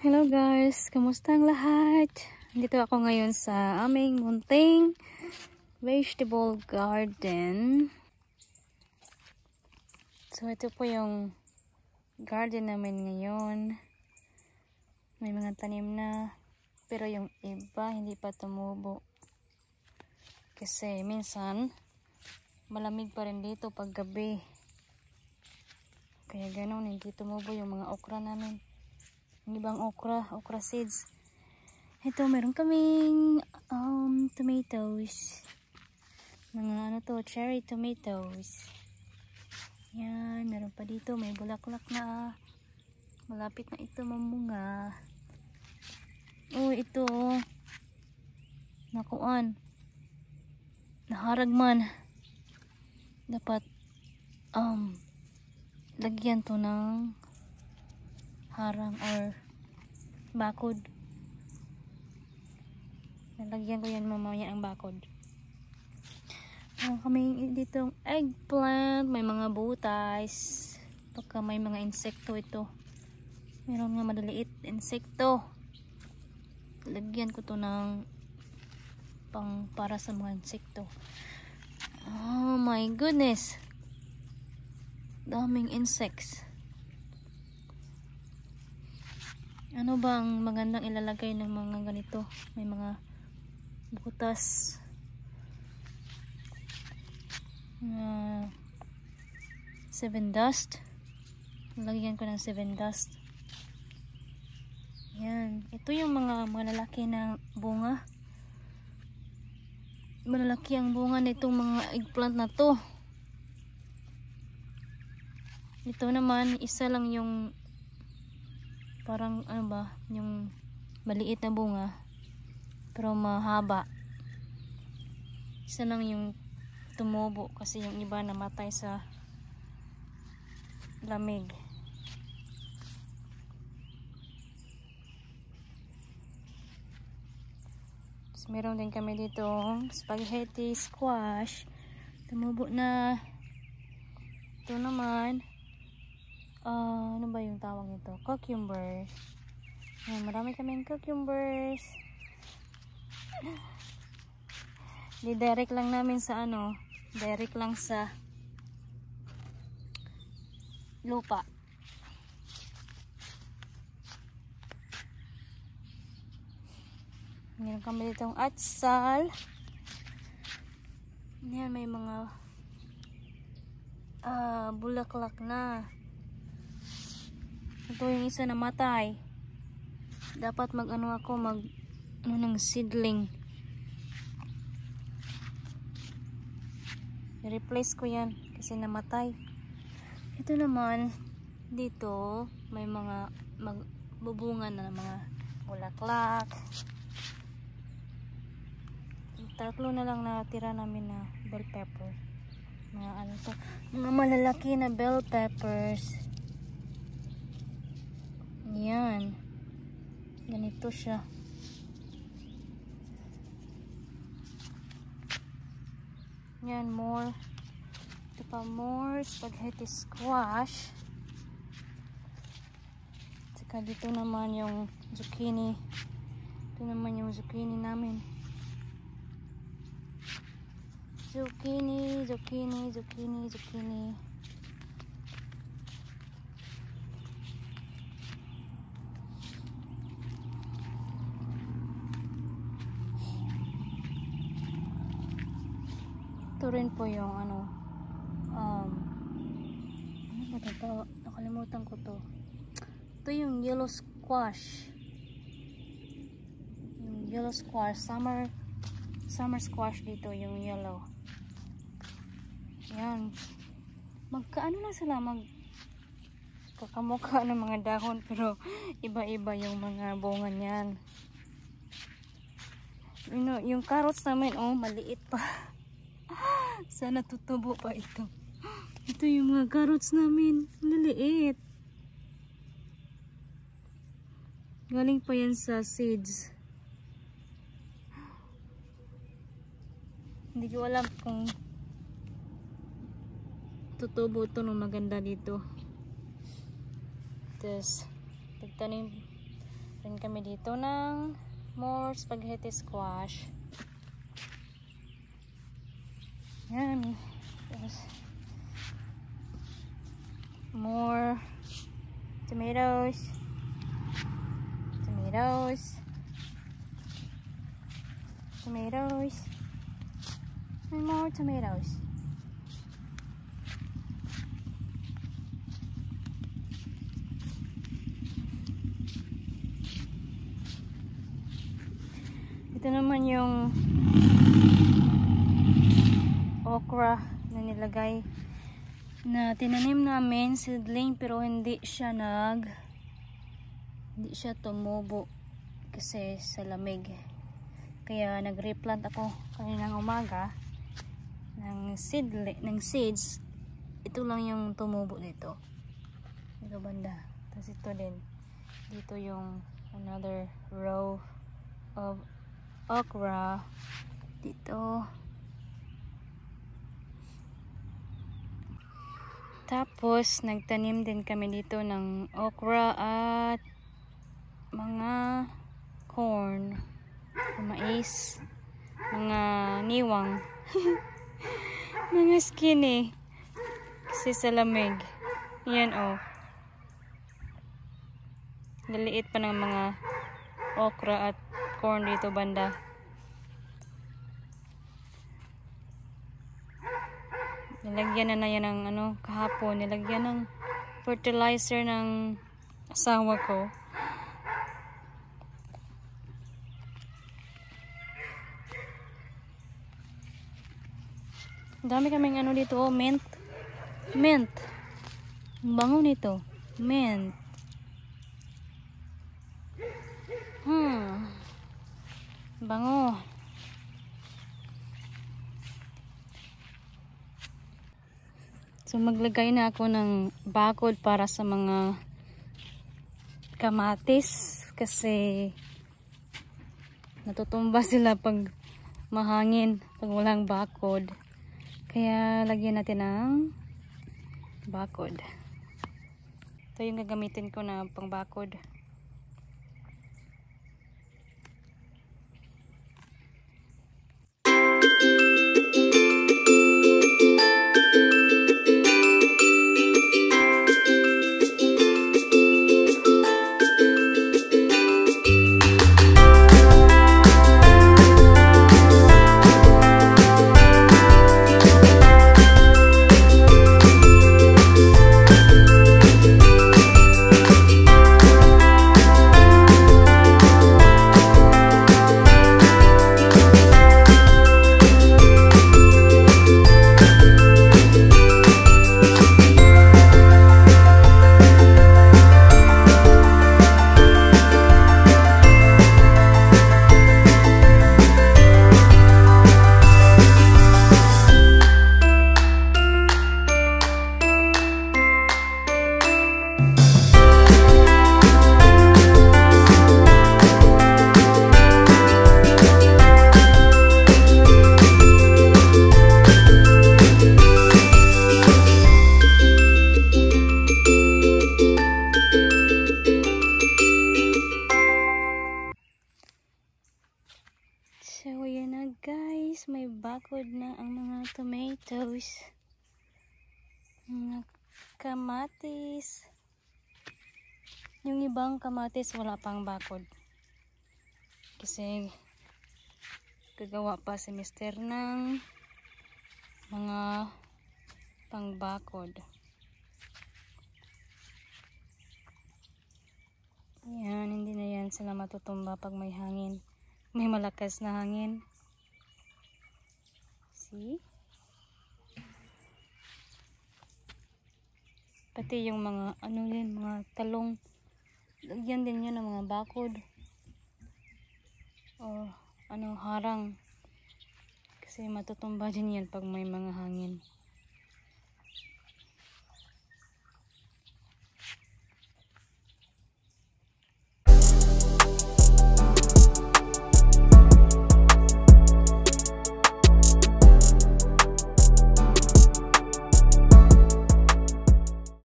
Hello guys, kamusta ang lahat? Dito ako ngayon sa aming munting vegetable garden. So ito po yung garden namin ngayon. May mga tanim na pero yung iba hindi pa tumubo. Kasi minsan malamig pa rin dito pag gabi. Kaya ganun, hindi tumubo yung mga okra namin libang okra, okra seeds. Ito, meron kaming um, tomatoes. Mga ano to, cherry tomatoes. Yan, meron pa dito. May bulaklak na. Ah. Malapit na ito mamunga. Oh, ito. Oh. Nakuan. Naharag man. Dapat um, lagyan to ng harang or bakod nalagyan ko yan mamaya ang bakod meron kami ditong eggplant may mga butas pagka may mga insekto ito meron nga madaliit insekto lagyan ko to ng pang para sa mga insekto oh my goodness daming insects ano ba ang magandang ilalagay ng mga ganito may mga butas na uh, seven dust lagyan ko ng seven dust yan ito yung mga malalaki na bunga malalaki ang bunga nitong mga eggplant na to ito naman isa lang yung parang ano ba, yung maliit na bunga pero mahaba. Isa lang yung tumubo kasi yung iba namatay sa lamig. So, meron din kami dito spaghetti squash. Tumubo na. Ito naman uh, ano ba yung tawag nito? Cucumbers. Ayan, marami kaming cucumbers. Didirect lang namin sa ano, direct lang sa lupa. Meron kami ditong atsal. Ayan, may mga uh, bulaklak na. Ito yung isa namatay. Dapat mag-ano ako, mag ano ng seedling. Replace ko yan kasi namatay. Ito naman, dito may mga magbubunga na mga bulaklak. Tatlo na lang natira namin na bell pepper. Mga ano to, mga malalaki na bell peppers. Yan. Ganito siya. Yan, more. Ito pa more spaghetti squash. Tsaka dito naman yung zucchini. Ito naman yung zucchini namin. Zucchini, zucchini, zucchini, zucchini. Ito rin po yung ano, um, ano ba ito? Nakalimutan ko to. Ito yung yellow squash. Yung yellow squash. Summer, summer squash dito yung yellow. Yan. Magkaano lang sila mag kakamukha ng mga dahon pero iba-iba yung mga bunga niyan. You know, yung carrots namin, oh, maliit pa. Sana tutubo pa ito. Ito yung mga carrots namin. Liliit. Galing pa yan sa seeds. Hindi ko alam kung tutubo ito ng maganda dito. Tapos, tagtanim rin kami dito ng more spaghetti squash. Yummy. Yes. More tomatoes. Tomatoes. Tomatoes. And more tomatoes. Ito naman yung okra na nilagay na tinanim namin seedling pero hindi siya nag hindi siya tumubo kasi sa lamig kaya nag replant ako kaninang umaga ng, seedling, ng seeds ito lang yung tumubo dito ito banda tapos ito din dito yung another row of okra dito Tapos, nagtanim din kami dito ng okra at mga corn, mais, mga niwang, mga skinny. Kasi sa lamig. Yan Oh. Laliit pa ng mga okra at corn dito banda. Nilagyan na na yan ng ano, kahapon. Nilagyan ng fertilizer ng asawa ko. Dami kaming ano dito, oh, mint. Mint. Ang bango nito. Mint. Hmm. Bango. So maglagay na ako ng bakod para sa mga kamatis kasi natutumba sila pag mahangin, pag walang bakod. Kaya lagyan natin ng bakod. Ito yung gagamitin ko na pangbakod. bakod. Nakapagod na ang mga tomatoes. Mga kamatis. Yung ibang kamatis wala pang bakod. Kasi gagawa pa si mister ng mga pangbakod. yan hindi na yan sila matutumba pag may hangin. May malakas na hangin see. Pati yung mga, ano yun, mga talong. Lagyan din yun ng mga bakod. O, ano, harang. Kasi matutumba din yan pag may mga hangin.